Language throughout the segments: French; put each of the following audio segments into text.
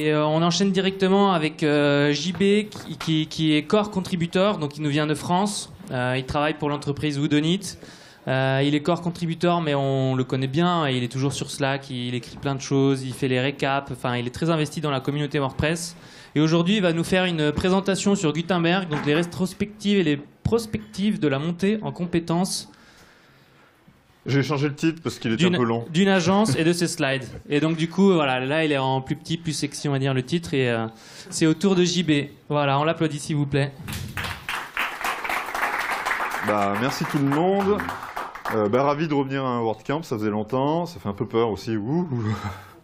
Et euh, on enchaîne directement avec euh, JB, qui, est core contributeur, donc il nous vient de France. Euh, il travaille pour l'entreprise Woodonit. il est core contributeur, mais on le connaît bien. il est toujours sur Slack, il écrit plein de choses, il fait les récaps. Enfin, il est très investi dans la communauté WordPress. Et aujourd'hui, il va nous faire une présentation sur Gutenberg, donc les rétrospectives et les prospectives de la montée en compétences j'ai changé le titre parce qu'il est un peu long. D'une agence et de ses slides. Et donc du coup, voilà, là il est en plus petit, plus sexy, on va dire le titre. Et euh, c'est autour de JB. Voilà, on l'applaudit s'il vous plaît. Bah merci tout le monde. Euh, bah ravi de revenir à un WordCamp, ça faisait longtemps, ça fait un peu peur aussi. Ouh.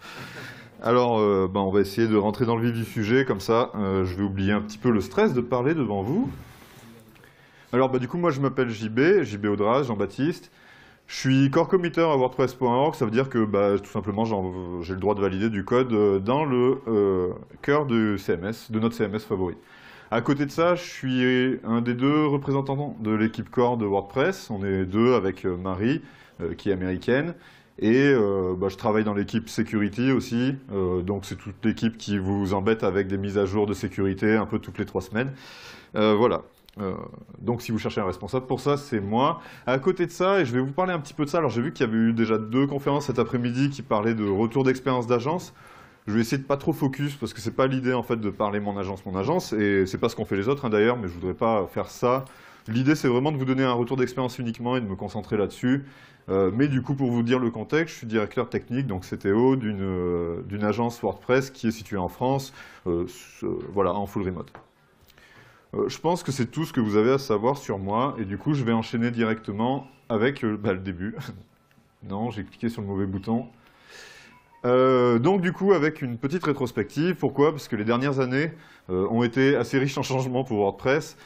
Alors, euh, bah, on va essayer de rentrer dans le vif du sujet, comme ça, je vais oublier un petit peu le stress de parler devant vous. Alors, bah, du coup, moi, je m'appelle JB, JB Audras, Jean-Baptiste. Je suis core committer à wordpress.org, ça veut dire que bah, tout simplement j'ai le droit de valider du code euh, dans le euh, cœur de CMS, de notre CMS favori. À côté de ça, je suis un des deux représentants de l'équipe core de WordPress. On est deux avec euh, Marie, qui est américaine. Et bah, je travaille dans l'équipe security aussi. donc c'est toute l'équipe qui vous embête avec des mises à jour de sécurité un peu toutes les trois semaines. voilà. Euh, donc si vous cherchez un responsable pour ça, c'est moi. À côté de ça, et je vais vous parler un petit peu de ça, alors j'ai vu qu'il y avait eu déjà deux conférences cet après-midi qui parlaient de retour d'expérience d'agence. Je vais essayer de pas trop focus parce que c'est pas l'idée en fait de parler mon agence, mon agence, et c'est pas ce qu'on fait les autres hein, d'ailleurs, mais je voudrais pas faire ça. L'idée c'est vraiment de vous donner un retour d'expérience uniquement et de me concentrer là-dessus. Euh, mais du coup, pour vous dire le contexte, je suis directeur technique, donc CTO, d'une euh, d'une agence WordPress qui est située en France, voilà, en full remote. Euh, je pense que c'est tout ce que vous avez à savoir sur moi, et du coup, je vais enchaîner directement avec euh, bah, le début. non, j'ai cliqué sur le mauvais bouton. Euh, donc du coup, avec une petite rétrospective, pourquoi Parce que les dernières années ont été assez riches en changements pour WordPress.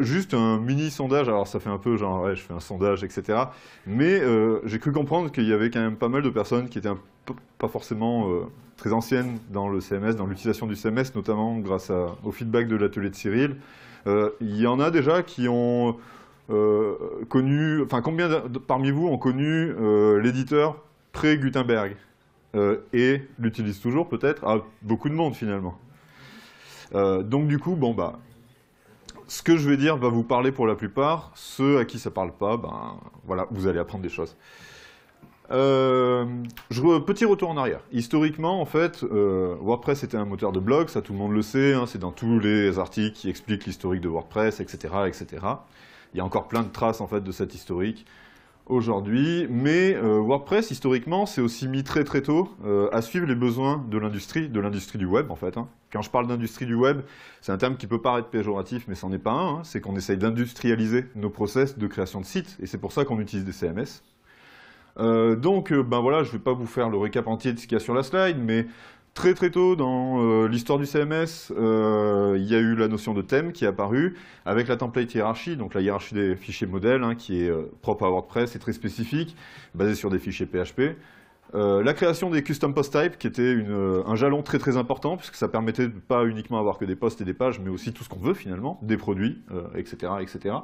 juste un mini sondage, alors ça fait un peu genre, je fais un sondage, etc. Mais j'ai cru comprendre qu'il y avait quand même pas mal de personnes qui étaient pas forcément très anciennes dans le CMS, dans l'utilisation du CMS, notamment grâce au feedback de l'atelier de Cyril. Il euh, y en a déjà qui ont euh, connu, enfin combien parmi vous ont connu euh, l'éditeur pré-Gutenberg et l'utilisent toujours peut-être à beaucoup de monde finalement. donc du coup, bon bah, ce que je vais dire va vous parler pour la plupart. Ceux à qui ça parle pas, ben voilà, vous allez apprendre des choses. Euh, petit retour en arrière. Historiquement, en fait, euh, WordPress était un moteur de blog, ça tout le monde le sait, hein, c'est dans tous les articles qui expliquent l'historique de WordPress, etc., etc. Il y a encore plein de traces en fait de cette historique aujourd'hui, mais euh, WordPress, historiquement, s'est aussi mis très très tôt à suivre les besoins de l'industrie, de l'industrie du web en fait. Hein. Quand je parle d'industrie du web, c'est un terme qui peut paraître péjoratif, mais n'en est pas un, hein. c'est qu'on essaye d'industrialiser nos process de création de sites, et c'est pour ça qu'on utilise des CMS. Euh, donc, euh, ben voilà, je ne vais pas vous faire le récap entier de ce qu'il y a sur la slide, mais très très tôt dans euh, l'histoire du CMS, il y a eu la notion de thème qui est apparue avec la template hiérarchie, donc la hiérarchie des fichiers modèles hein, qui est propre à WordPress et très spécifique, basée sur des fichiers PHP. Euh, la création des custom post types, qui était euh, un jalon très très important, puisque ça permettait de pas uniquement avoir que des posts et des pages, mais aussi tout ce qu'on veut finalement, des produits, etc., euh, etc.,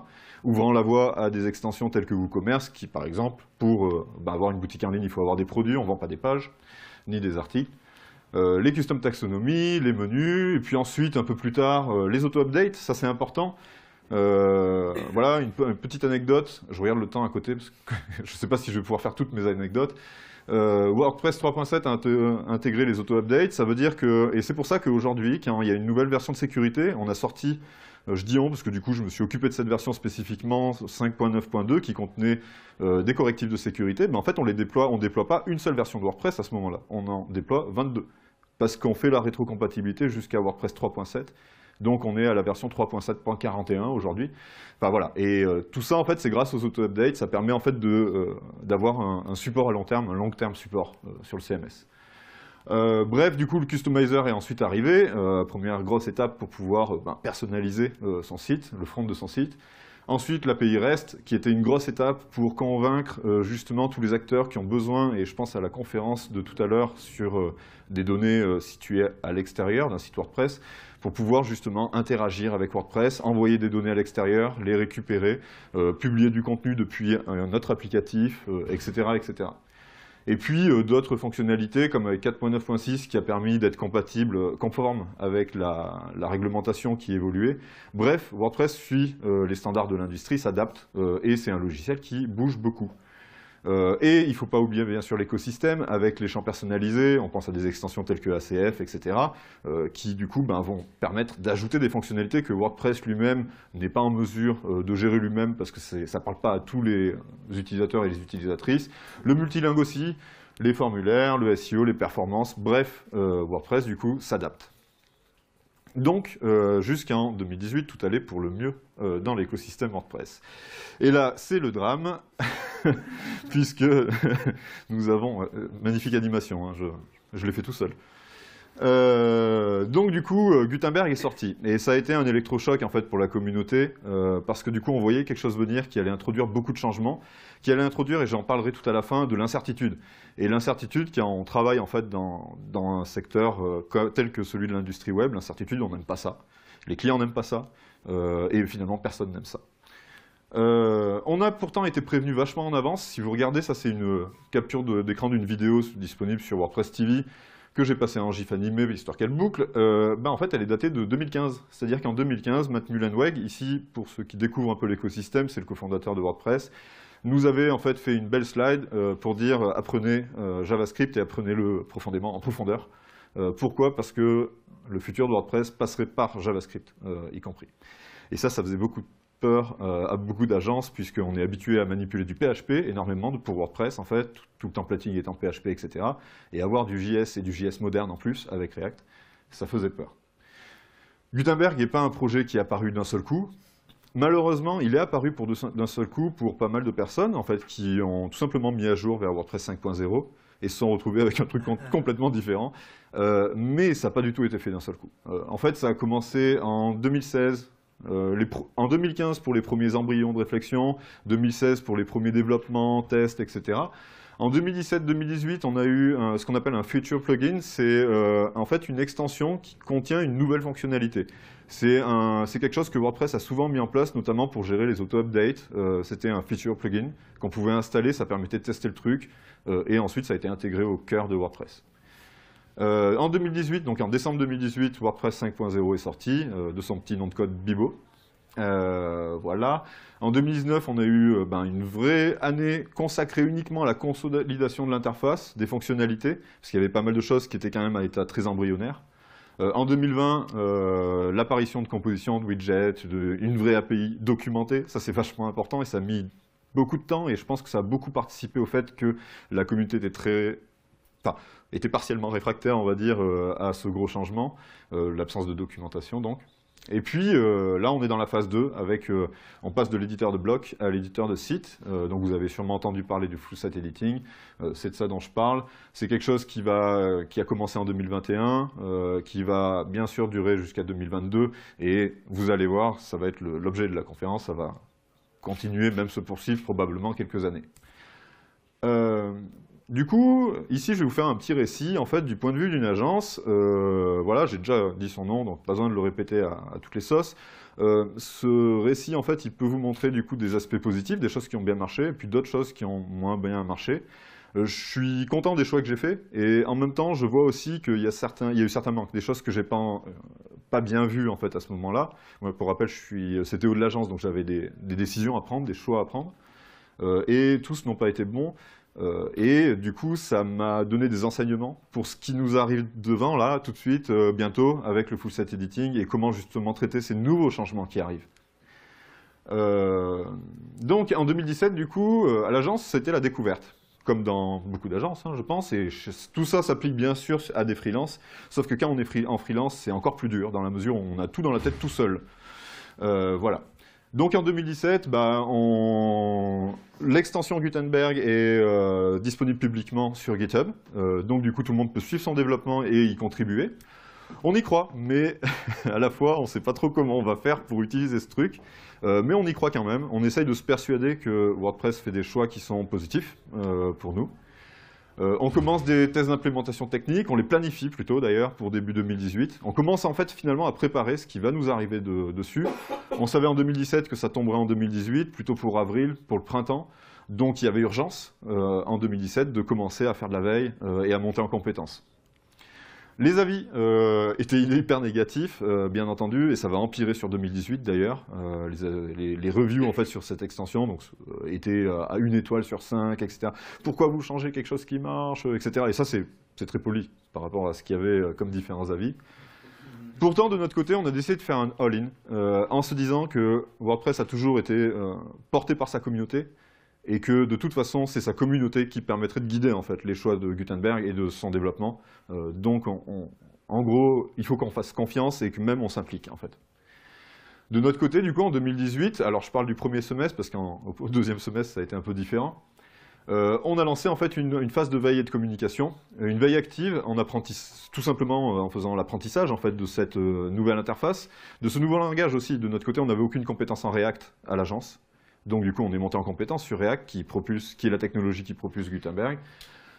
ouvrant la voie à des extensions telles que WooCommerce, qui par exemple, pour bah, avoir une boutique en ligne, il faut avoir des produits, on ne vend pas des pages, ni des articles. les custom taxonomies, les menus, et puis ensuite, un peu plus tard, les auto-updates, ça c'est important, voilà, une, petite anecdote. Je regarde le temps à côté, parce que je ne sais pas si je vais pouvoir faire toutes mes anecdotes. Euh, WordPress 3.7 a intégré les auto-updates, ça veut dire que, et c'est pour ça qu'aujourd'hui, quand il y a une nouvelle version de sécurité, on a sorti, euh, je dis on parce que du coup je me suis occupé de cette version spécifiquement, 5.9.2, qui contenait euh, des correctifs de sécurité, mais en fait on les déploie, on ne déploie pas une seule version de WordPress à ce moment-là, on en déploie 22, parce qu'on fait la rétrocompatibilité jusqu'à WordPress 3.7, donc on est à la version 3.7.41 aujourd'hui. Enfin voilà. Et euh, tout ça en fait c'est grâce aux auto-updates, ça permet en fait euh, d'avoir un, support à long terme, un long terme support euh, sur le CMS. bref, du coup, le customizer est ensuite arrivé. première grosse étape pour pouvoir ben, personnaliser son site, le front de son site. Ensuite, l'API REST, qui était une grosse étape pour convaincre justement tous les acteurs qui ont besoin, et je pense à la conférence de tout à l'heure sur des données situées à l'extérieur d'un site WordPress, pour pouvoir justement interagir avec WordPress, envoyer des données à l'extérieur, les récupérer, euh, publier du contenu depuis un autre applicatif, etc., euh, etc. Et puis euh, d'autres fonctionnalités comme 4.9.6 qui a permis d'être compatible, conforme avec la, la, réglementation qui évoluait. Bref, WordPress suit les standards de l'industrie, s'adapte et c'est un logiciel qui bouge beaucoup. Euh, et il ne faut pas oublier bien sûr l'écosystème avec les champs personnalisés, on pense à des extensions telles que ACF, etc., euh, qui du coup ben, vont permettre d'ajouter des fonctionnalités que WordPress lui-même n'est pas en mesure euh, de gérer lui-même parce que ça ne parle pas à tous les utilisateurs et les utilisatrices. Le multilingue aussi, les formulaires, le SEO, les performances, bref, WordPress du coup s'adapte. Donc, euh, jusqu'en 2018, tout allait pour le mieux euh, dans l'écosystème WordPress. Et là, c'est le drame, puisque nous avons... Euh, magnifique animation, hein, je l'ai fait tout seul. Euh, donc du coup, euh, Gutenberg est sorti. Et ça a été un électrochoc en fait pour la communauté, euh, parce que du coup on voyait quelque chose venir qui allait introduire beaucoup de changements, qui allait introduire, et j'en parlerai tout à la fin, de l'incertitude. Et l'incertitude, quand on travaille en fait dans, un secteur tel que celui de l'industrie web, l'incertitude, on n'aime pas ça. Les clients n'aiment pas ça, et finalement personne n'aime ça. on a pourtant été prévenu vachement en avance. Si vous regardez, ça c'est une capture d'écran d'une vidéo disponible sur WordPress TV que j'ai passé en GIF animé, histoire qu'elle boucle, euh, bah, en fait, elle est datée de 2015. C'est-à-dire qu'en 2015, Matt Mullenweg, ici, pour ceux qui découvrent un peu l'écosystème, c'est le cofondateur de WordPress, nous avait en fait fait une belle slide euh, pour dire euh, apprenez JavaScript et apprenez-le profondément, en profondeur. pourquoi Parce que le futur de WordPress passerait par JavaScript, y compris. Et ça, ça faisait beaucoup peur euh, à beaucoup d'agences, puisqu'on est habitué à manipuler du PHP énormément pour WordPress, en fait, tout, le templating est en PHP, etc. Et avoir du JS et du JS moderne en plus avec React, ça faisait peur. Gutenberg n'est pas un projet qui est apparu d'un seul coup. Malheureusement, il est apparu d'un seul coup pour pas mal de personnes en fait, qui ont tout simplement mis à jour vers WordPress 5.0 et se sont retrouvés avec un truc ah. complètement différent. Euh, mais ça n'a pas du tout été fait d'un seul coup. Euh, en fait, ça a commencé en 2016, euh, en 2015 pour les premiers embryons de réflexion, 2016 pour les premiers développements, tests, etc. En 2017-2018, on a eu ce qu'on appelle un Future Plugin. C'est euh, en fait une extension qui contient une nouvelle fonctionnalité. C'est quelque chose que WordPress a souvent mis en place, notamment pour gérer les auto-updates. Euh, c'était un future Plugin qu'on pouvait installer, ça permettait de tester le truc. et ensuite, ça a été intégré au cœur de WordPress. Euh, en 2018, donc en décembre 2018, WordPress 5.0 est sorti, euh, de son petit nom de code Bibo. Euh, voilà. En 2019, on a eu ben, une vraie année consacrée uniquement à la consolidation de l'interface, des fonctionnalités, parce qu'il y avait pas mal de choses qui étaient quand même à état très embryonnaire. en 2020, l'apparition de compositions, de widgets, de, une vraie API documentée, ça c'est vachement important et ça a mis beaucoup de temps et je pense que ça a beaucoup participé au fait que la communauté était très enfin, était partiellement réfractaire, on va dire, euh, à ce gros changement, euh, l'absence de documentation donc. Et puis euh, là, on est dans la phase 2, avec, on passe de l'éditeur de blocs à l'éditeur de site. donc vous avez sûrement entendu parler du full site editing, c'est de ça dont je parle. C'est quelque chose qui, va, qui a commencé en 2021, qui va bien sûr durer jusqu'à 2022. Et vous allez voir, ça va être l'objet de la conférence, ça va continuer, même se poursuivre probablement quelques années. Du coup, ici, je vais vous faire un petit récit, en fait, du point de vue d'une agence. Euh, voilà, j'ai déjà dit son nom, donc pas besoin de le répéter à, toutes les sauces. Euh, ce récit, en fait, il peut vous montrer du coup des aspects positifs, des choses qui ont bien marché, et puis d'autres choses qui ont moins bien marché. Euh, je suis content des choix que j'ai faits, et en même temps, je vois aussi qu'il y, a il y a eu certains manques, des choses que j'ai pas, pas bien vues en fait à ce moment-là. pour rappel, c'était au de l'agence, donc j'avais des, décisions à prendre, des choix à prendre, et tous n'ont pas été bons. Euh, et du coup, ça m'a donné des enseignements pour ce qui nous arrive devant, là, tout de suite, euh, bientôt, avec le full set editing, et comment justement traiter ces nouveaux changements qui arrivent. Euh, donc, en 2017, du coup, à l'agence, c'était la découverte. Comme dans beaucoup d'agences, hein, je pense, et tout ça s'applique bien sûr à des freelances, sauf que quand on est en freelance, c'est encore plus dur, dans la mesure où on a tout dans la tête tout seul. voilà. Donc en 2017, ben, l'extension Gutenberg est euh, disponible publiquement sur GitHub. Euh, donc du coup, tout le monde peut suivre son développement et y contribuer. On y croit, mais à la fois, on ne sait pas trop comment on va faire pour utiliser ce truc. Euh, mais on y croit quand même. On essaye de se persuader que WordPress fait des choix qui sont positifs pour nous. Euh, on commence des thèses d'implémentation technique, on les planifie plutôt d'ailleurs pour début 2018. On commence en fait finalement à préparer ce qui va nous arriver dessus. On savait en 2017 que ça tomberait en 2018, plutôt pour avril, pour le printemps. Donc il y avait urgence euh, en 2017 de commencer à faire de la veille euh, et à monter en compétences. Les avis euh, étaient hyper négatifs, euh, bien entendu, et ça va empirer sur 2018 d'ailleurs. Euh, les, les, reviews en fait sur cette extension donc, étaient à une étoile sur cinq, etc. Pourquoi vous changez quelque chose qui marche, etc. Et ça, c'est très poli par rapport à ce qu'il y avait comme différents avis. Pourtant, de notre côté, on a décidé de faire un all-in, en se disant que WordPress a toujours été porté par sa communauté, et que de toute façon, c'est sa communauté qui permettrait de guider en fait, les choix de Gutenberg et de son développement. Euh, donc, en gros, il faut qu'on fasse confiance et que même on s'implique. en fait. De notre côté, du coup, en 2018, alors je parle du premier semestre, parce qu'au deuxième semestre, ça a été un peu différent, euh, on a lancé en fait une, phase de veille et de communication, euh, une veille active en tout simplement en faisant l'apprentissage en fait de cette nouvelle interface, de ce nouveau langage aussi. De notre côté, on n'avait aucune compétence en React à l'agence, donc du coup, on est monté en compétence sur React, qui, est la technologie qui propulse Gutenberg.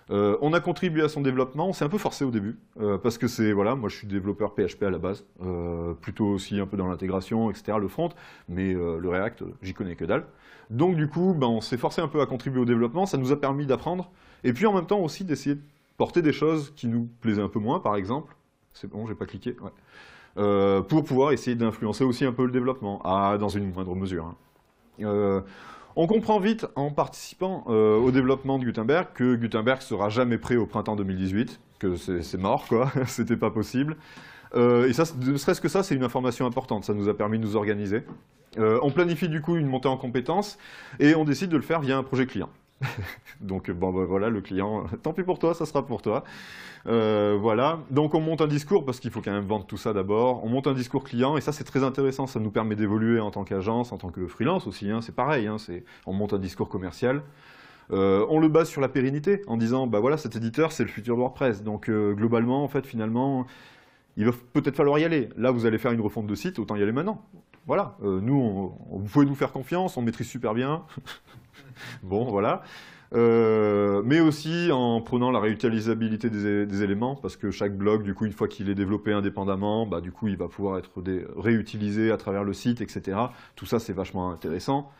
Euh, on a contribué à son développement, on s'est un peu forcé au début, euh, parce que c'est, voilà, moi je suis développeur PHP à la base, euh, plutôt aussi un peu dans l'intégration, etc., le front, mais le React, j'y connais que dalle. Donc du coup, ben, on s'est forcé un peu à contribuer au développement, ça nous a permis d'apprendre, et puis en même temps aussi d'essayer de porter des choses qui nous plaisaient un peu moins, par exemple. C'est bon, j'ai pas cliqué, pour pouvoir essayer d'influencer aussi un peu le développement, ah, dans une moindre mesure. Hein. Euh, on comprend vite, en participant euh, au développement de Gutenberg, que Gutenberg sera jamais prêt au printemps 2018, que c'est mort, quoi, c'était pas possible. Euh, et ça, ne serait-ce que ça, c'est une information importante, ça nous a permis de nous organiser. on planifie du coup une montée en compétences, et on décide de le faire via un projet client. Donc bon, ben, voilà, le client, tant pis pour toi, ça sera pour toi. Euh, voilà, donc on monte un discours, parce qu'il faut quand même vendre tout ça d'abord. On monte un discours client, et ça c'est très intéressant, ça nous permet d'évoluer en tant qu'agence, en tant que freelance aussi, hein. c'est pareil, hein. on monte un discours commercial. Euh, on le base sur la pérennité, en disant, bah voilà, cet éditeur, c'est le futur WordPress. Donc euh, globalement, en fait, finalement, il va peut-être falloir y aller. Là, vous allez faire une refonte de site, autant y aller maintenant voilà, euh, nous, vous pouvez nous faire confiance, on maîtrise super bien. bon, voilà. Euh, mais aussi en prenant la réutilisabilité des, éléments, parce que chaque blog, du coup, une fois qu'il est développé indépendamment, bah, du coup, il va pouvoir être réutilisé à travers le site, etc. Tout ça, c'est vachement intéressant.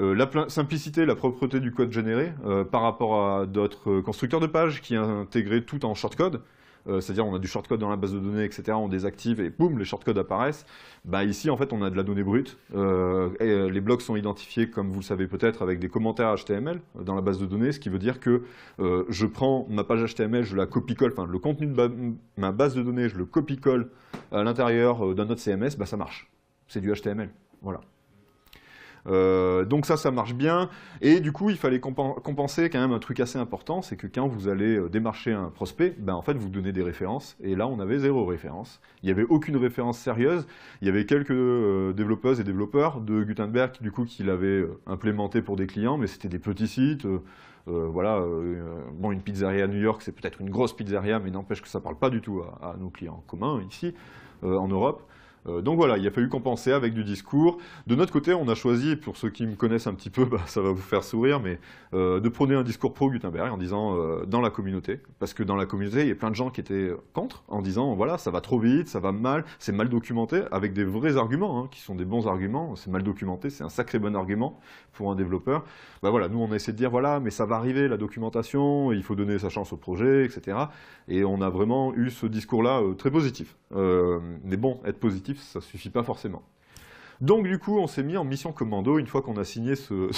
Euh, la simplicité, la propreté du code généré par rapport à d'autres constructeurs de pages qui intégraient tout en shortcode. Euh, c'est-à-dire on a du shortcode dans la base de données, etc., on désactive et boum, les shortcodes apparaissent. Bah, ici, en fait, on a de la donnée brute. Euh, et euh, les blocs sont identifiés, comme vous le savez peut-être, avec des commentaires HTML dans la base de données, ce qui veut dire que je prends ma page HTML, je la copie-colle, enfin, le contenu de ma base de données, je le copie-colle à l'intérieur d'un autre CMS, bah, ça marche. C'est du HTML. Voilà. Euh, donc ça, ça marche bien. Et du coup, il fallait compenser quand même un truc assez important, c'est que quand vous allez euh, démarcher un prospect, ben en fait, vous donnez des références. Et là, on avait zéro référence. Il n'y avait aucune référence sérieuse. Il y avait quelques euh, développeuses et développeurs de Gutenberg, du coup, qui l'avaient implémenté pour des clients, mais c'était des petits sites. voilà, bon, une pizzeria à New York, c'est peut-être une grosse pizzeria, mais n'empêche que ça ne parle pas du tout à, nos clients communs ici, en Europe. Euh, donc voilà, il a fallu compenser avec du discours. De notre côté, on a choisi, pour ceux qui me connaissent un petit peu, bah, ça va vous faire sourire, mais euh, de prôner un discours pro-Gutenberg en disant euh, dans la communauté, parce que dans la communauté, il y a plein de gens qui étaient contre, en disant voilà, ça va trop vite, ça va mal, c'est mal documenté, avec des vrais arguments, hein, qui sont des bons arguments, c'est mal documenté, c'est un sacré bon argument pour un développeur. Bah voilà, nous on a essayé de dire voilà, mais ça va arriver, la documentation, il faut donner sa chance au projet, etc. Et on a vraiment eu ce discours-là très positif. mais bon, être positif, ça ne suffit pas forcément. Donc du coup, on s'est mis en mission commando. Une fois qu'on a signé ce,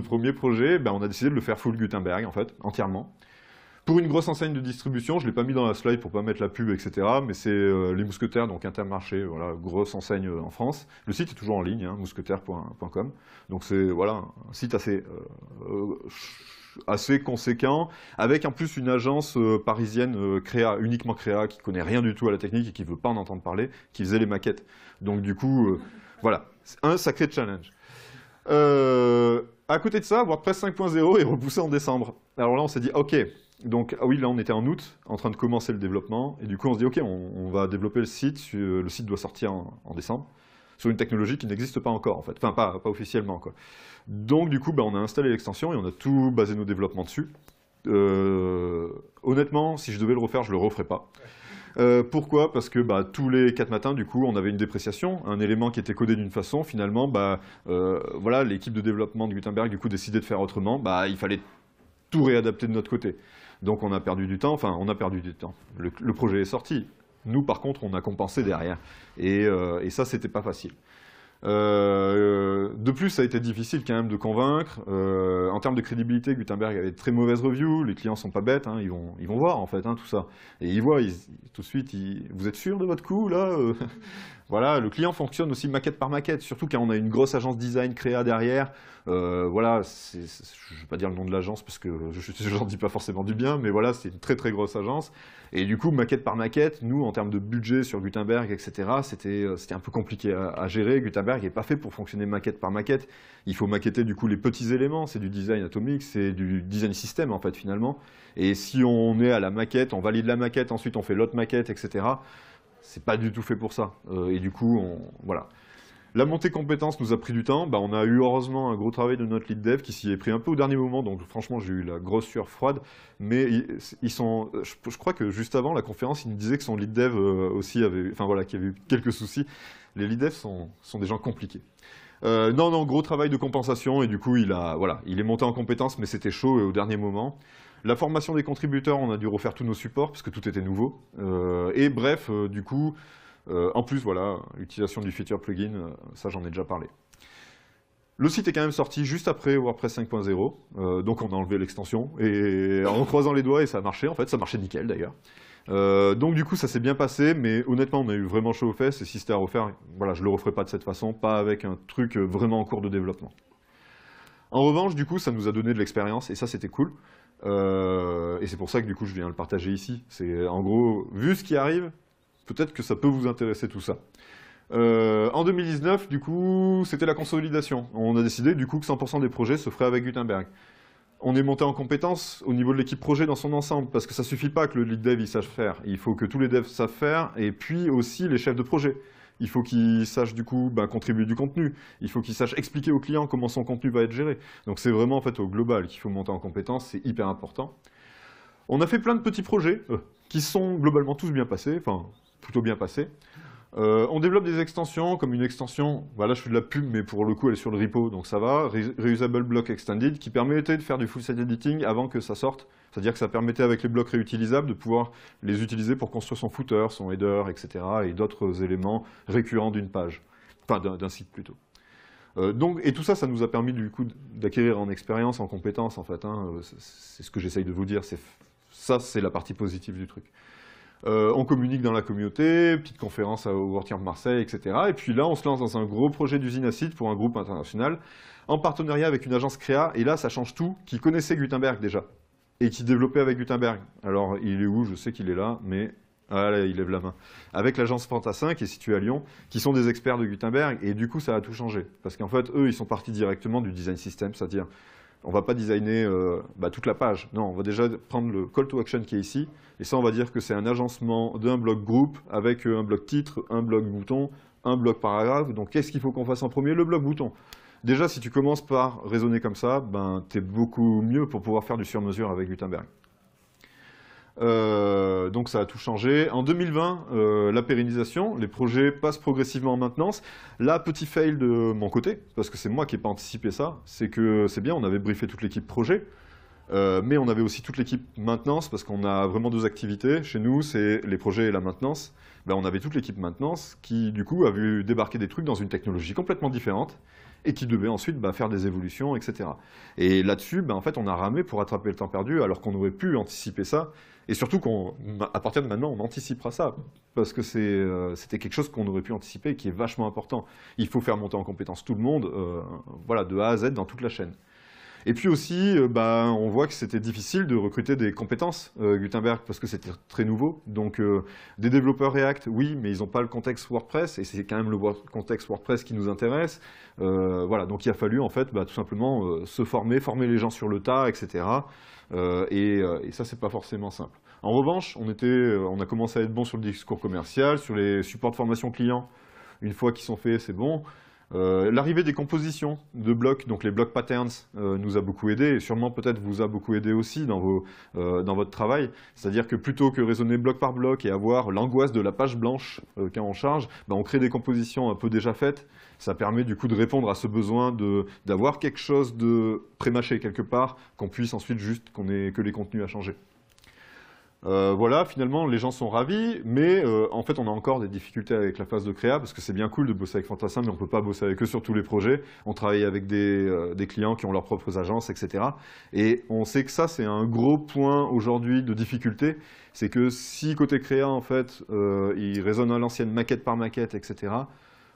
premier projet, ben, on a décidé de le faire full Gutenberg, en fait, entièrement. Pour une grosse enseigne de distribution, je ne l'ai pas mis dans la slide pour ne pas mettre la pub, etc. Mais c'est euh, les mousquetaires, donc Intermarché, voilà, grosse enseigne euh, en France. Le site est toujours en ligne, hein, mousquetaires.com. Donc c'est voilà, un site assez, euh, assez conséquent, avec en plus une agence parisienne créa, uniquement créa, qui connaît rien du tout à la technique et qui ne veut pas en entendre parler, qui faisait les maquettes. Donc du coup, voilà, un sacré challenge. à côté de ça, WordPress 5.0 est repoussé en décembre. Alors là, on s'est dit, OK, donc, ah oui, là, on était en août, en train de commencer le développement. Et du coup, on se dit, OK, on, va développer le site. Le site doit sortir en, décembre sur une technologie qui n'existe pas encore, en fait. Enfin, pas, pas officiellement, quoi. Donc, du coup, bah, on a installé l'extension et on a tout basé nos développements dessus. Euh, honnêtement, si je devais le refaire, je le referais pas. Euh, pourquoi Parce que bah, tous les 4 matins, du coup, on avait une dépréciation, un élément qui était codé d'une façon. Finalement, bah, euh, voilà, l'équipe de développement de Gutenberg, du coup, décidait de faire autrement. Bah, il fallait tout réadapter de notre côté. Donc on a perdu du temps, enfin on a perdu du temps. Le, projet est sorti. Nous, par contre, on a compensé derrière. Et, euh, et ça, c'était pas facile. Euh, euh, de plus, ça a été difficile quand même de convaincre. Euh, en termes de crédibilité, Gutenberg avait de très mauvaises reviews. Les clients sont pas bêtes, hein. ils, vont, voir en fait hein, tout ça. Et ils voient tout de suite, vous êtes sûr de votre coup là Voilà, le client fonctionne aussi maquette par maquette, surtout quand on a une grosse agence design créa derrière. voilà, je ne vais pas dire le nom de l'agence parce que je n'en dis pas forcément du bien, mais voilà, c'est une très très grosse agence. Et du coup, maquette par maquette, nous, en termes de budget sur Gutenberg, etc., euh, c'était un peu compliqué à, gérer. Gutenberg n'est pas fait pour fonctionner maquette par maquette. Il faut maqueter du coup les petits éléments, c'est du design atomique, c'est du design système en fait finalement. Et si on est à la maquette, on valide la maquette, ensuite on fait l'autre maquette, etc., c'est pas du tout fait pour ça. Euh, et du coup, on, voilà. La montée compétence nous a pris du temps. Bah, on a eu heureusement un gros travail de notre lead dev qui s'y est pris un peu au dernier moment. Donc franchement, j'ai eu la grosse sueur froide. Mais je, crois que juste avant la conférence, il me disait que son lead dev euh, aussi avait, enfin voilà, qu'il y avait eu quelques soucis. Les lead devs sont, des gens compliqués. Euh, non, non, gros travail de compensation et du coup, il, a, voilà, il est monté en compétence, mais c'était chaud euh, au dernier moment. La formation des contributeurs, on a dû refaire tous nos supports parce que tout était nouveau. et bref, du coup, euh, en plus, voilà, l'utilisation du feature plugin, euh, ça j'en ai déjà parlé. Le site est quand même sorti juste après WordPress 5.0, euh, donc on a enlevé l'extension, et en croisant les doigts, et ça a marché en fait, ça marchait nickel d'ailleurs. donc du coup, ça s'est bien passé, mais honnêtement, on a eu vraiment chaud aux fesses, et si c'était à refaire, voilà, je le referais pas de cette façon, pas avec un truc vraiment en cours de développement. En revanche, du coup, ça nous a donné de l'expérience, et ça c'était cool. et c'est pour ça que du coup, je viens le partager ici. C'est en gros, vu ce qui arrive, peut-être que ça peut vous intéresser tout ça. Euh, en 2019, du coup, c'était la consolidation. On a décidé du coup que 100% des projets se feraient avec Gutenberg. On est monté en compétence au niveau de l'équipe projet dans son ensemble, parce que ça ne suffit pas que le lead dev il sache faire. Il faut que tous les devs savent faire, et puis aussi les chefs de projet. Il faut qu'ils sachent du coup ben, contribuer du contenu. Il faut qu'ils sachent expliquer aux clients comment son contenu va être géré. Donc c'est vraiment en fait au global qu'il faut monter en compétence, c'est hyper important. On a fait plein de petits projets euh, qui sont globalement tous bien passés. Enfin, plutôt bien passé. Euh, on développe des extensions, comme une extension, voilà, bah je fais de la pub, mais pour le coup, elle est sur le repo, donc ça va, Reusable Block Extended, qui permettait de faire du full site editing avant que ça sorte, c'est-à-dire que ça permettait avec les blocs réutilisables de pouvoir les utiliser pour construire son footer, son header, etc., et d'autres éléments récurrents d'une page, enfin d'un site plutôt. Euh, et tout ça, ça nous a permis du coup d'acquérir en expérience, en compétences, en fait, hein. euh, c'est ce que j'essaye de vous dire, ça c'est la partie positive du truc. Euh, on communique dans la communauté, petite conférence à Overture de Marseille, etc. Et puis là, on se lance dans un gros projet d'usine acide pour un groupe international, en partenariat avec une agence créa. Et là, ça change tout, qui connaissait Gutenberg déjà, et qui développait avec Gutenberg. Alors, il est où Je sais qu'il est là, mais ah là, il lève la main. Avec l'agence Fantassin, qui est située à Lyon, qui sont des experts de Gutenberg, et du coup, ça a tout changé. Parce qu'en fait, eux, ils sont partis directement du design system, c'est-à-dire, on ne va pas designer euh, bah, toute la page. Non, on va déjà prendre le call to action qui est ici. Et ça, on va dire que c'est un agencement d'un bloc groupe avec euh, un bloc titre, un bloc bouton, un bloc paragraphe. Donc, qu'est-ce qu'il faut qu'on fasse en premier Le bloc bouton. Déjà, si tu commences par raisonner comme ça, ben, tu es beaucoup mieux pour pouvoir faire du sur-mesure avec Gutenberg. Euh, donc ça a tout changé. En 2020, euh, la pérennisation, les projets passent progressivement en maintenance. Là, petit fail de mon côté, parce que c'est moi qui n'ai pas anticipé ça, c'est que c'est bien, on avait briefé toute l'équipe projet, euh, mais on avait aussi toute l'équipe maintenance, parce qu'on a vraiment deux activités. Chez nous, c'est les projets et la maintenance. Ben, on avait toute l'équipe maintenance qui, du coup, a vu débarquer des trucs dans une technologie complètement différente et qui devait ensuite ben, faire des évolutions, etc. Et là-dessus, ben, en fait, on a ramé pour attraper le temps perdu, alors qu'on aurait pu anticiper ça, et surtout qu'à partir de maintenant, on anticipera ça, parce que euh, c'était quelque chose qu'on aurait pu anticiper, qui est vachement important. Il faut faire monter en compétence tout le monde, euh, voilà, de A à Z dans toute la chaîne. Et puis aussi, euh, bah, on voit que c'était difficile de recruter des compétences euh, Gutenberg parce que c'était très nouveau. Donc euh, des développeurs React, oui, mais ils n'ont pas le contexte WordPress et c'est quand même le contexte WordPress qui nous intéresse. voilà, donc il a fallu en fait bah, tout simplement se former, former les gens sur le tas, etc. et, et ça, c'est pas forcément simple. En revanche, on, était, on a commencé à être bon sur le discours commercial, sur les supports de formation client. Une fois qu'ils sont faits, c'est bon. Euh, l'arrivée des compositions de blocs, donc les blocs patterns, euh, nous a beaucoup aidé et sûrement peut-être vous a beaucoup aidé aussi euh, dans, votre travail. C'est-à-dire que plutôt que raisonner bloc par bloc et avoir l'angoisse de la page blanche quand on charge, bah, on crée des compositions un peu déjà faites. Ça permet du coup de répondre à ce besoin d'avoir quelque chose de prémâché quelque part, qu'on puisse ensuite juste qu'on ait que les contenus à changer. Euh, voilà, finalement, les gens sont ravis, mais euh, en fait, on a encore des difficultés avec la phase de créa, parce que c'est bien cool de bosser avec Fantassin, mais on ne peut pas bosser avec eux sur tous les projets. On travaille avec des, euh, clients qui ont leurs propres agences, etc. Et on sait que ça, c'est un gros point aujourd'hui de difficulté, c'est que si côté créa, en fait, il résonne à l'ancienne maquette par maquette, etc.,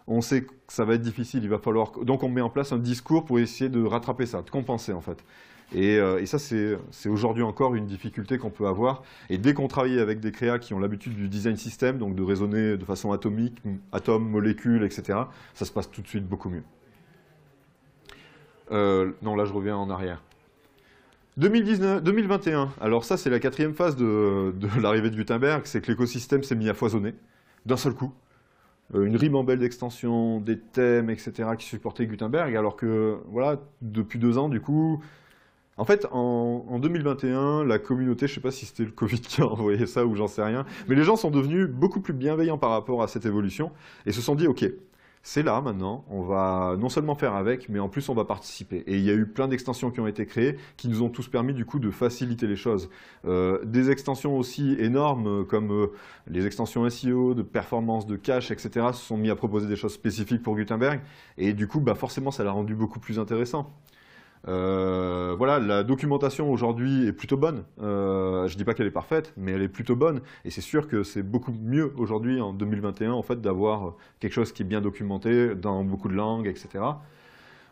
on sait que ça va être difficile, il va falloir... Donc on met en place un discours pour essayer de rattraper ça, de compenser en fait. Euh, et, ça, c'est aujourd'hui encore une difficulté qu'on peut avoir. Et dès qu'on travaille avec des créas qui ont l'habitude du design system, donc de raisonner de façon atomique, atomes, molécules, etc., ça se passe tout de suite beaucoup mieux. Euh, non, là, je reviens en arrière. 2021, alors ça, c'est la quatrième phase de, de l'arrivée de Gutenberg, c'est que l'écosystème s'est mis à foisonner, d'un seul coup euh, une ribambelle d'extensions, des thèmes, etc. qui supportaient Gutenberg, alors que voilà, depuis deux ans, du coup, en fait, en, 2021, la communauté, je ne sais pas si c'était le Covid qui a envoyé ça ou j'en sais rien, mais les gens sont devenus beaucoup plus bienveillants par rapport à cette évolution et se sont dit, OK, c'est là maintenant, on va non seulement faire avec, mais en plus on va participer. Et il y a eu plein d'extensions qui ont été créées, qui nous ont tous permis du coup de faciliter les choses. Euh, des extensions aussi énormes euh, comme euh, les extensions SEO, de performance, de cache, etc. se sont mis à proposer des choses spécifiques pour Gutenberg, et du coup bah, forcément ça l'a rendu beaucoup plus intéressant. Euh, voilà, la documentation aujourd'hui est plutôt bonne. Euh, je ne dis pas qu'elle est parfaite, mais elle est plutôt bonne. Et c'est sûr que c'est beaucoup mieux aujourd'hui, en 2021, en fait, d'avoir quelque chose qui est bien documenté dans beaucoup de langues, etc.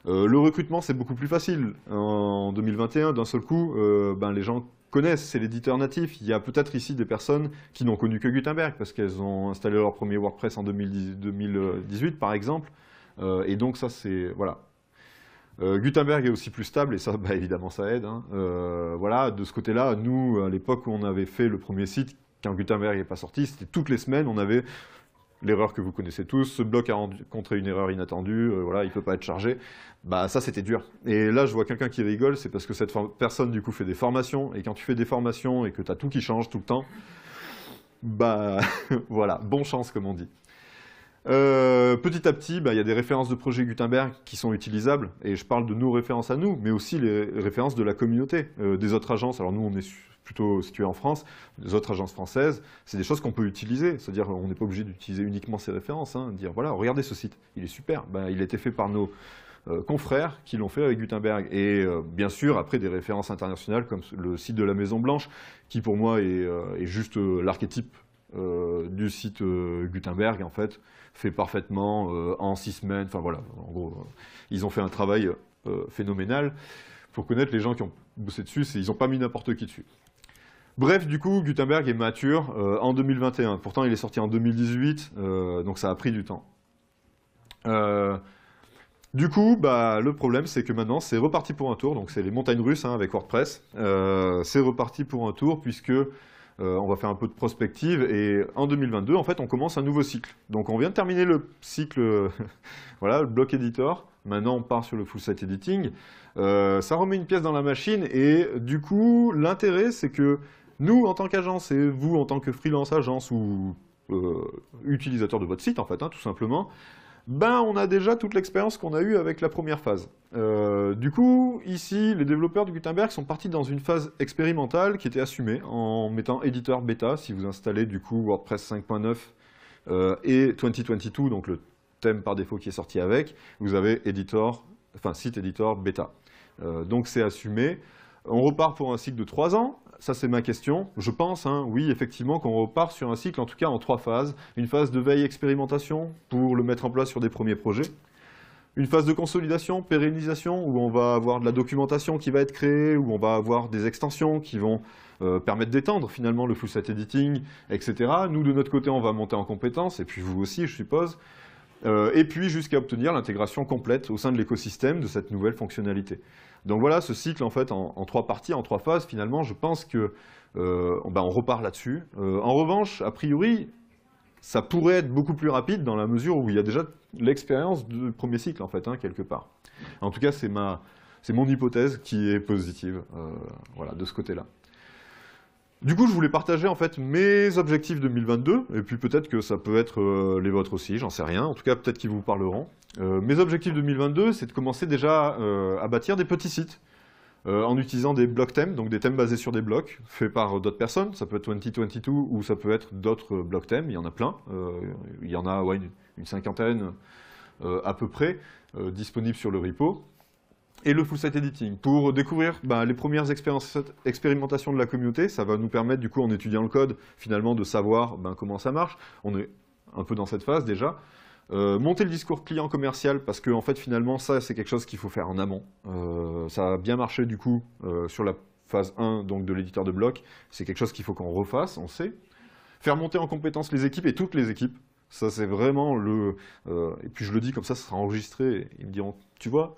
Euh, le recrutement, c'est beaucoup plus facile. En 2021, d'un seul coup, ben, les gens connaissent, c'est l'éditeur natif. Il y a peut-être ici des personnes qui n'ont connu que Gutenberg, parce qu'elles ont installé leur premier WordPress en 2018, par exemple. et donc ça, c'est... Voilà, euh, Gutenberg est aussi plus stable, et ça, bah, évidemment, ça aide. Hein. Euh, voilà, de ce côté-là, nous, à l'époque où on avait fait le premier site, quand Gutenberg n'est pas sorti, c'était toutes les semaines, on avait l'erreur que vous connaissez tous, ce bloc a rencontré une erreur inattendue, euh, voilà, il ne peut pas être chargé. Bah ça, c'était dur. Et là, je vois quelqu'un qui rigole, c'est parce que cette personne, du coup, fait des formations, et quand tu fais des formations et que tu as tout qui change tout le temps, bah voilà, bon chance, comme on dit. Euh, petit à petit, bah, il y a des références de projet Gutenberg qui sont utilisables, et je parle de nos références à nous, mais aussi les références de la communauté, euh, des autres agences. Alors nous, on est plutôt situé en France, les autres agences françaises, c'est des choses qu'on peut utiliser. C'est-à-dire on n'est pas obligé d'utiliser uniquement ces références. Hein, dire voilà, regardez ce site, il est super. Bah, il a été fait par nos euh, confrères qui l'ont fait avec Gutenberg. Et bien sûr, après des références internationales comme le site de la Maison Blanche, qui pour moi est, est juste l'archétype euh, du site euh, Gutenberg, en fait, fait parfaitement euh, en six semaines. Enfin voilà, en gros, ils ont fait un travail phénoménal pour connaître les gens qui ont bossé dessus, ils n'ont pas mis n'importe qui dessus. Bref, du coup, Gutenberg est mature en 2021. Pourtant, il est sorti en 2018, donc ça a pris du temps. du coup, bah, le problème, c'est que maintenant, c'est reparti pour un tour. Donc, c'est les montagnes russes hein, avec WordPress. c'est reparti pour un tour, puisque euh, on va faire un peu de prospective, et en 2022, en fait, on commence un nouveau cycle. Donc on vient de terminer le cycle, voilà, le bloc editor, maintenant on part sur le full site editing, euh, ça remet une pièce dans la machine, et du coup, l'intérêt, c'est que nous, en tant qu'agence, et vous, en tant que freelance agence ou euh, utilisateur de votre site, en fait, hein, tout simplement, ben, on a déjà toute l'expérience qu'on a eue avec la première phase. Euh, du coup, ici, les développeurs de Gutenberg sont partis dans une phase expérimentale qui était assumée en mettant éditeur bêta, si vous installez du coup WordPress 5.9 euh, et 2022, donc le thème par défaut qui est sorti avec, vous avez site éditeur bêta. Euh, donc c'est assumé. On repart pour un cycle de 3 ans, ça c'est ma question, je pense, hein, oui, effectivement, qu'on repart sur un cycle, en tout cas en trois phases. Une phase de veille-expérimentation pour le mettre en place sur des premiers projets. Une phase de consolidation, pérennisation, où on va avoir de la documentation qui va être créée, où on va avoir des extensions qui vont euh, permettre d'étendre finalement le full set editing, etc. Nous, de notre côté, on va monter en compétences, et puis vous aussi, je suppose. Euh, et puis jusqu'à obtenir l'intégration complète au sein de l'écosystème de cette nouvelle fonctionnalité. Donc voilà ce cycle en fait en, trois parties, en trois phases. Finalement, je pense qu'on euh, ben, repart là-dessus. Euh, en revanche, a priori, ça pourrait être beaucoup plus rapide dans la mesure où il y a déjà l'expérience du premier cycle en fait hein, quelque part. En tout cas, c'est mon hypothèse qui est positive euh, de ce côté-là. Du coup, je voulais partager en fait mes objectifs 2022, et puis peut-être que ça peut être euh, les vôtres aussi, j'en sais rien, en tout cas peut-être qu'ils vous parleront. Euh, mes objectifs 2022, c'est de commencer déjà euh, à bâtir des petits sites, en utilisant des blocs thèmes, donc des thèmes basés sur des blocs, faits par d'autres personnes, ça peut être 2022 ou ça peut être d'autres blocs thèmes, il y en a plein, il y en a une, cinquantaine à peu près, disponibles sur le repo et le full site editing pour découvrir bah, les premières expérimentations de la communauté. Ça va nous permettre, du coup, en étudiant le code, finalement, de savoir ben, comment ça marche. On est un peu dans cette phase déjà. Euh, monter le discours client commercial parce qu'en fait finalement ça c'est quelque chose qu'il faut faire en amont. Euh, ça a bien marché du coup euh, sur la phase 1 donc de l'éditeur de bloc. C'est quelque chose qu'il faut qu'on refasse, on sait. Faire monter en compétence les équipes et toutes les équipes. Ça c'est vraiment le... et puis je le dis comme ça, ça sera enregistré. Ils me diront, tu vois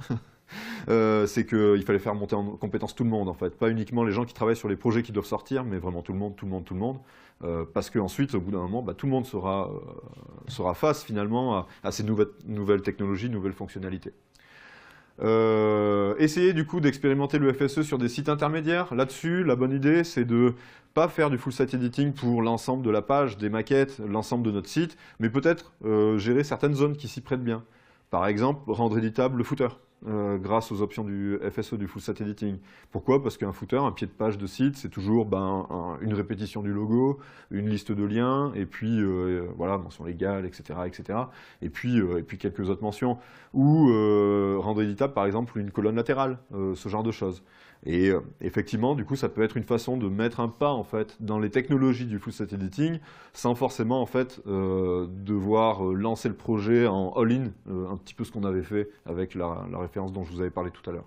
euh, c'est qu'il fallait faire monter en compétence tout le monde, en fait. Pas uniquement les gens qui travaillent sur les projets qui doivent sortir, mais vraiment tout le monde, tout le monde, tout le monde. Euh, parce qu'ensuite, au bout d'un moment, bah, tout le monde sera, euh, face finalement à, ces nouvelles, technologies, nouvelles fonctionnalités. essayez du coup d'expérimenter le FSE sur des sites intermédiaires. Là-dessus, la bonne idée, c'est de pas faire du full site editing pour l'ensemble de la page, des maquettes, l'ensemble de notre site, mais peut-être gérer certaines zones qui s'y prêtent bien. Par exemple, rendre éditable le footer. Euh, grâce aux options du FSE, du full site editing. Pourquoi Parce qu'un footer, un pied de page de site, c'est toujours ben, une répétition du logo, une liste de liens, et puis euh, voilà, mention légale, etc. etc. Et, puis, euh, et puis quelques autres mentions. Ou rendre éditable, par exemple, une colonne latérale, ce genre de choses. Et effectivement, du coup, ça peut être une façon de mettre un pas en fait dans les technologies du full set editing, sans forcément en fait devoir lancer le projet en all-in, un petit peu ce qu'on avait fait avec la, la dont je vous avais parlé tout à l'heure.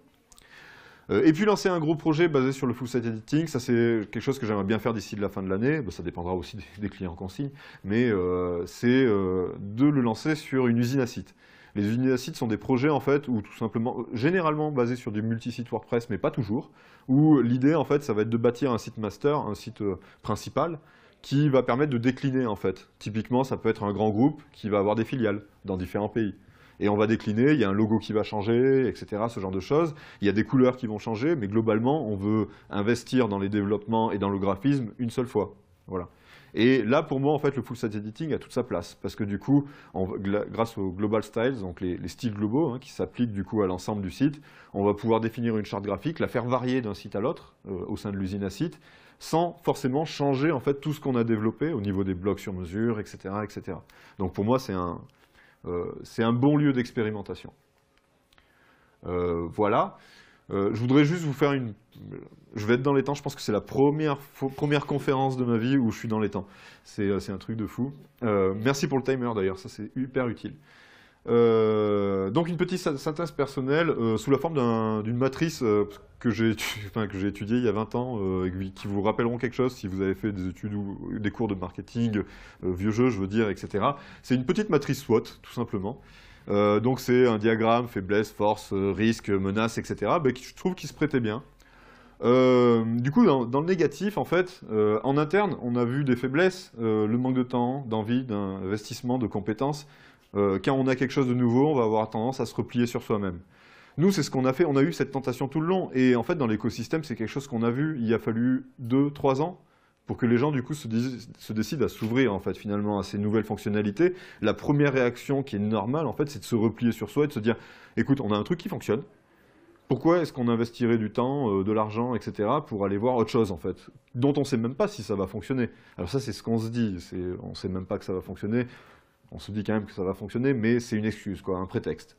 Euh, et puis lancer un gros projet basé sur le full site editing, ça c'est quelque chose que j'aimerais bien faire d'ici la fin de l'année, bah, ça dépendra aussi des, clients qu'on signe, mais euh, c'est euh, de le lancer sur une usine à site. Les usines à site sont des projets en fait où tout simplement, généralement basés sur du multi site WordPress, mais pas toujours, où l'idée en fait ça va être de bâtir un site master, un site principal, qui va permettre de décliner en fait. Typiquement, ça peut être un grand groupe qui va avoir des filiales dans différents pays et on va décliner, il y a un logo qui va changer, etc., ce genre de choses. Il y a des couleurs qui vont changer, mais globalement, on veut investir dans les développements et dans le graphisme une seule fois. Voilà. Et là, pour moi, en fait, le full site editing a toute sa place, parce que du coup, grâce aux global styles, donc les, styles globaux hein, qui s'appliquent du coup à l'ensemble du site, on va pouvoir définir une charte graphique, la faire varier d'un site à l'autre euh, au sein de l'usine à site, sans forcément changer en fait tout ce qu'on a développé au niveau des blocs sur mesure, etc., etc. Donc pour moi, c'est un, euh, c'est un bon lieu d'expérimentation. Euh, voilà. Euh, je voudrais juste vous faire une... Je vais être dans les temps, je pense que c'est la première, première conférence de ma vie où je suis dans les temps. C'est un truc de fou. merci pour le timer d'ailleurs, ça c'est hyper utile. Euh, donc une petite synthèse personnelle euh, sous la forme d'une matrice euh, que j'ai étudiée il y a 20 ans et qui vous rappelleront quelque chose si vous avez fait des études ou des cours de marketing, vieux jeu je veux dire, etc. C'est une petite matrice SWOT tout simplement. donc c'est un diagramme faiblesse, force, risque, menace, etc. je trouve qu'il se prêtait bien. du coup, dans, le négatif, en fait, en interne, on a vu des faiblesses, le manque de temps, d'envie, d'investissement, de compétences, euh, quand on a quelque chose de nouveau, on va avoir tendance à se replier sur soi-même. Nous, c'est ce qu'on a fait, on a eu cette tentation tout le long. Et en fait, dans l'écosystème, c'est quelque chose qu'on a vu. Il a fallu 2-3 ans pour que les gens, du coup, se, se décident à s'ouvrir, en fait, finalement, à ces nouvelles fonctionnalités. La première réaction qui est normale, en fait, c'est de se replier sur soi et de se dire, écoute, on a un truc qui fonctionne. Pourquoi est-ce qu'on investirait du temps, euh, de l'argent, etc., pour aller voir autre chose, en fait, dont on ne sait même pas si ça va fonctionner Alors ça, c'est ce qu'on se dit. On ne sait même pas que ça va fonctionner on se dit quand même que ça va fonctionner, mais c'est une excuse, quoi, un prétexte.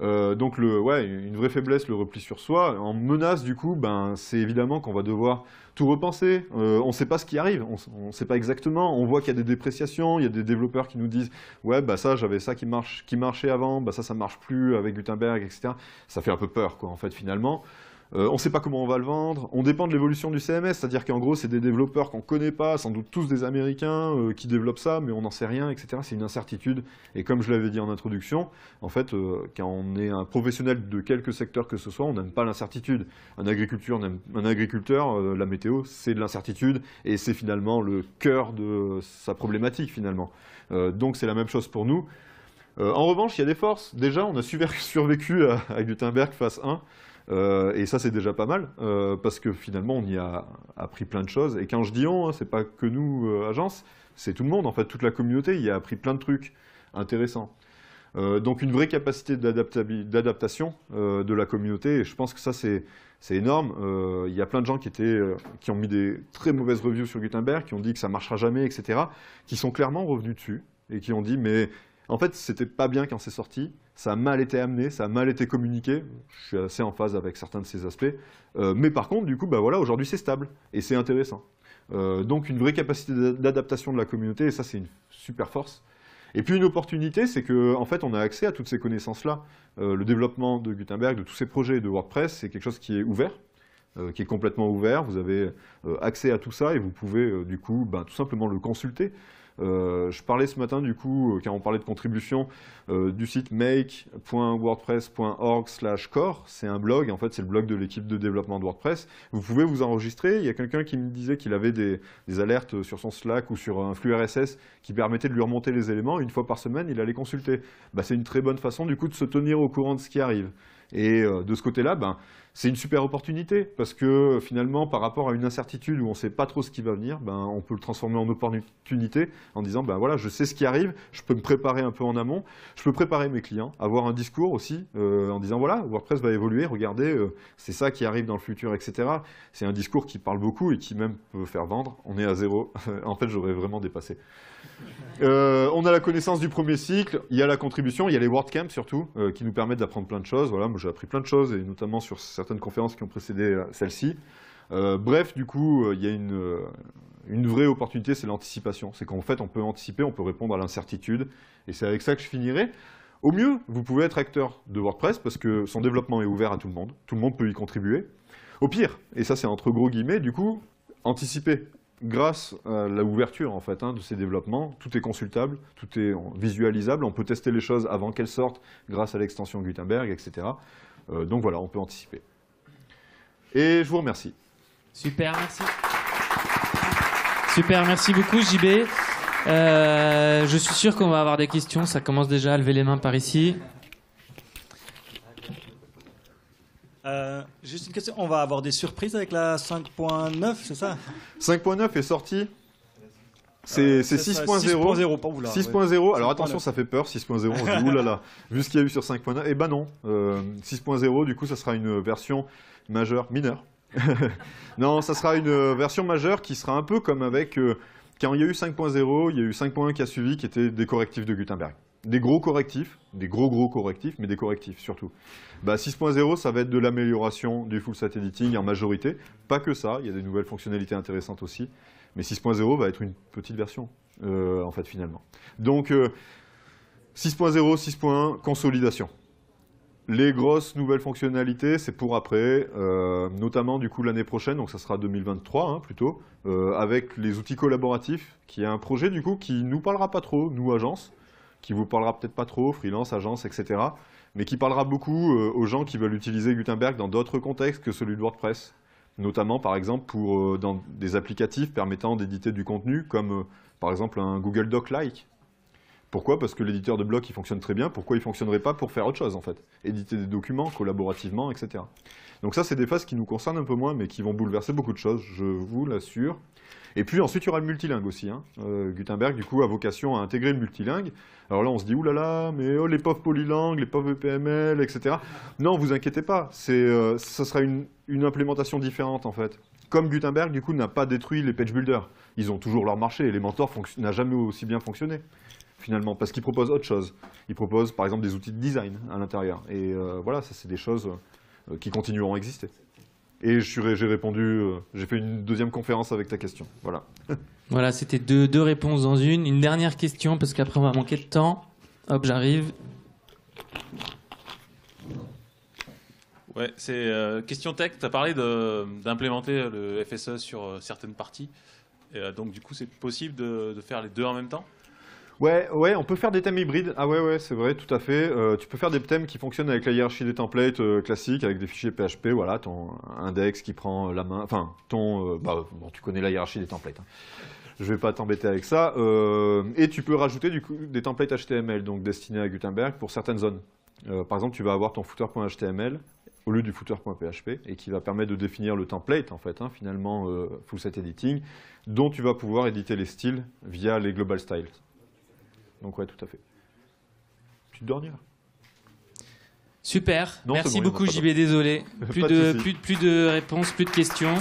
Euh, donc, le, ouais, une vraie faiblesse, le repli sur soi. En menace, du coup, ben, c'est évidemment qu'on va devoir tout repenser. Euh, on ne sait pas ce qui arrive, on ne sait pas exactement. On voit qu'il y a des dépréciations, il y a des développeurs qui nous disent « Ouais, bah ça, j'avais ça qui, marche, qui marchait avant, bah ça, ça ne marche plus avec Gutenberg, etc. » Ça fait un peu peur, quoi, en fait, finalement. Euh, on ne sait pas comment on va le vendre, on dépend de l'évolution du CMS, c'est-à-dire qu'en gros, c'est des développeurs qu'on ne connaît pas, sans doute tous des Américains euh, qui développent ça, mais on n'en sait rien, etc. C'est une incertitude, et comme je l'avais dit en introduction, en fait, euh, quand on est un professionnel de quelque secteur que ce soit, on n'aime pas l'incertitude. Un, un agriculteur, la météo, c'est de l'incertitude, et c'est finalement le cœur de sa problématique, finalement. donc c'est la même chose pour nous. en revanche, il y a des forces. Déjà, on a survécu à, Gutenberg face 1, euh, et ça, c'est déjà pas mal, euh, parce que finalement, on y a appris plein de choses. Et quand je dis on, ce hein, c'est pas que nous, euh, agence, c'est tout le monde, en fait, toute la communauté y a appris plein de trucs intéressants. donc une vraie capacité d'adaptation de la communauté, et je pense que ça, c'est énorme. Il y a plein de gens qui, étaient, qui ont mis des très mauvaises reviews sur Gutenberg, qui ont dit que ça marchera jamais, etc., qui sont clairement revenus dessus, et qui ont dit, mais en fait, c'était pas bien quand c'est sorti, ça a mal été amené, ça a mal été communiqué, je suis assez en phase avec certains de ces aspects, euh, mais par contre, du coup, bah voilà, aujourd'hui c'est stable, et c'est intéressant. Euh, donc une vraie capacité d'adaptation de la communauté, et ça c'est une super force. Et puis une opportunité, c'est qu'en en fait, on a accès à toutes ces connaissances-là. Euh, le développement de Gutenberg, de tous ces projets de WordPress, c'est quelque chose qui est ouvert, qui est complètement ouvert. Vous avez accès à tout ça et vous pouvez, du coup, bah, tout simplement le consulter. Euh, je parlais ce matin, du coup, quand euh, on parlait de contribution, euh, du site make.wordpress.org core. C'est un blog, en fait, c'est le blog de l'équipe de développement de WordPress. Vous pouvez vous enregistrer. Il y a quelqu'un qui me disait qu'il avait des, alertes sur son Slack ou sur un flux RSS qui permettait de lui remonter les éléments. Une fois par semaine, il allait consulter. Bah, c'est une très bonne façon, du coup, de se tenir au courant de ce qui arrive. Et euh, de ce côté-là, ben, c'est une super opportunité, parce que euh, finalement, par rapport à une incertitude où on ne sait pas trop ce qui va venir, ben, on peut le transformer en opportunité en disant, ben, voilà, je sais ce qui arrive, je peux me préparer un peu en amont, je peux préparer mes clients, avoir un discours aussi, euh, en disant, voilà, WordPress va évoluer, regardez, c'est ça qui arrive dans le futur, etc. C'est un discours qui parle beaucoup et qui même peut faire vendre, on est à zéro, en fait j'aurais vraiment dépassé. Euh, on a la connaissance du premier cycle, il y a la contribution, il y a les WordCamps surtout, euh, qui nous permettent d'apprendre plein de choses. moi j'ai appris plein de choses, et notamment sur certaines conférences qui ont précédé euh, celle-ci. bref, du coup, il y a une vraie opportunité, c'est l'anticipation. C'est qu'en fait, on peut anticiper, on peut répondre à l'incertitude, et c'est avec ça que je finirai. Au mieux, vous pouvez être acteur de WordPress, parce que son développement est ouvert à tout le monde, tout le monde peut y contribuer. Au pire, et ça c'est entre gros guillemets, du coup, anticiper grâce à l'ouverture en fait, hein, de ces développements, tout est consultable, tout est visualisable, on peut tester les choses avant qu'elles sortent grâce à l'extension Gutenberg, etc. Euh, donc voilà, on peut anticiper. Et je vous remercie. Super, merci. Super, merci beaucoup JB. Euh, je suis sûr qu'on va avoir des questions, ça commence déjà à lever les mains par ici. Euh, juste une question, on va avoir des surprises avec la 5.9, c'est ça 5.9 est sorti. Euh, c'est 6.0. 6.0. Alors attention, ça fait peur, 6.0. On se dit, oulala, vu ce qu'il y a eu sur 5.9. Eh ben non. 6.0, euh, du coup, ça sera une version majeure, mineure. non, ça sera une version majeure qui sera un peu comme avec... quand il y a eu 5.0, il y a eu 5.1 qui a suivi, qui était des correctifs de Gutenberg des gros correctifs, des gros gros correctifs, mais des correctifs surtout. Bah, 6.0, ça va être de l'amélioration du full editing, en majorité. Pas que ça, il y a des nouvelles fonctionnalités intéressantes aussi. Mais 6.0 va être une petite version, euh, en fait, finalement. Donc, 6.0, euh, 6.1, consolidation. Les grosses nouvelles fonctionnalités, c'est pour après, euh, notamment du coup l'année prochaine, donc ça sera 2023 hein, plutôt, avec les outils collaboratifs, qui est un projet du coup qui nous parlera pas trop, nous, agence, qui vous parlera peut-être pas trop, freelance, agence, etc., mais qui parlera beaucoup euh, aux gens qui veulent utiliser Gutenberg dans d'autres contextes que celui de WordPress, notamment par exemple pour, euh, dans des applicatifs permettant d'éditer du contenu, comme euh, par exemple un Google Doc-like. Pourquoi Parce que l'éditeur de bloc, il fonctionne très bien. Pourquoi il ne fonctionnerait pas pour faire autre chose, en fait Éditer des documents collaborativement, etc. Donc ça, c'est des phases qui nous concernent un peu moins, mais qui vont bouleverser beaucoup de choses, je vous l'assure. Et puis ensuite, il y aura le multilingue aussi. Hein. Euh, Gutenberg, du coup, a vocation à intégrer le multilingue. Alors là, on se dit, oulala, mais oh, les pauvres polylangues, les pauvres EPML, etc. Non, vous inquiétez pas, euh, ça sera une, une, implémentation différente, en fait. Comme Gutenberg, du coup, n'a pas détruit les page builders. Ils ont toujours leur marché, et les mentors n'a jamais aussi bien fonctionné finalement, parce qu'ils proposent autre chose. Ils proposent, par exemple, des outils de design à l'intérieur. Et euh, voilà, ça, c'est des choses euh, qui continueront à exister. Et j'ai répondu, euh, j'ai fait une deuxième conférence avec ta question. Voilà. voilà, c'était deux, réponses dans une. Une dernière question, parce qu'après on va manquer de temps. Hop, j'arrive. Ouais, c'est euh, question tech. Tu as parlé d'implémenter le FSE sur euh, certaines parties. donc, du coup, c'est possible de, faire les deux en même temps Ouais, ouais, on peut faire des thèmes hybrides. Ah ouais, ouais, c'est vrai, tout à fait. Euh, tu peux faire des thèmes qui fonctionnent avec la hiérarchie des templates euh, classiques, avec des fichiers PHP, voilà, ton index qui prend euh, la main, enfin, ton... Bah, tu connais la hiérarchie des templates. Hein. Je vais pas t'embêter avec ça. et tu peux rajouter des templates HTML, donc destinés à Gutenberg pour certaines zones. par exemple, tu vas avoir ton footer.html au lieu du footer.php et qui va permettre de définir le template, en fait, hein, finalement, full editing, dont tu vas pouvoir éditer les styles via les global styles. Donc ouais, tout à fait. Tu dois dormir. Super. Merci beaucoup, beaucoup, JB. Désolé. plus, de, plus, plus de réponses, plus de questions.